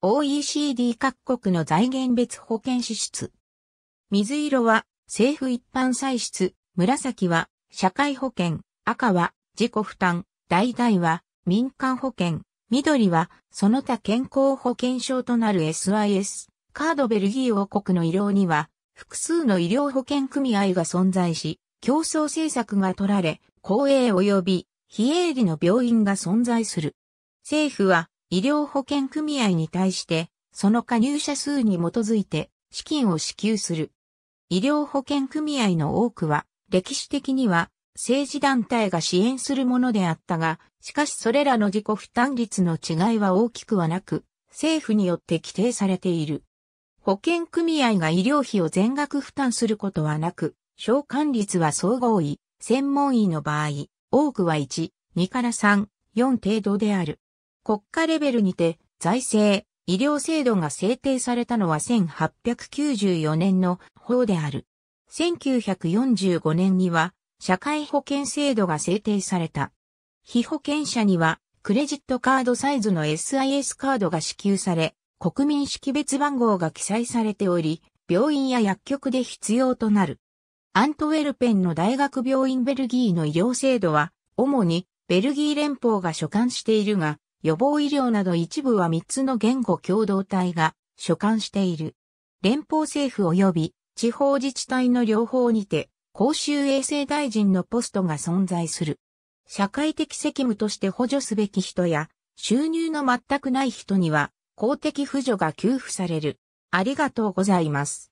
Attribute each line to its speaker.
Speaker 1: OECD 各国の財源別保険支出。水色は
Speaker 2: 政府一般歳出、紫は社会保険、赤は自己負担、橙は民間保険、緑はその他健康保険証となる SIS。カードベルギー王国の医療には複数の医療保険組合が存在し、競争政策が取られ、公営及び非営利の病院が存在する。政府は医療保険組合に対して、その加入者数に基づいて資金を支給する。医療保険組合の多くは、歴史的には政治団体が支援するものであったが、しかしそれらの自己負担率の違いは大きくはなく、政府によって規定されている。保険組合が医療費を全額負担することはなく、償還率は総合医、専門医の場合、多くは1、2から3、4程度である。国家レベルにて財政、医療制度が制定されたのは1894年の方である。1945年には社会保険制度が制定された。非保険者にはクレジットカードサイズの SIS カードが支給され、国民識別番号が記載されており、病院や薬局で必要となる。アントウェルペンの大学病院ベルギーの医療制度は、主にベルギー連邦が所管しているが、予防医療など一部は3つの言語共同体が所管している。連邦政府及び地方自治体の両方にて公衆衛生大臣のポストが存在する。社会的責務として補助すべき人や収入の全くない人には公
Speaker 1: 的扶助が給付される。ありがとうございます。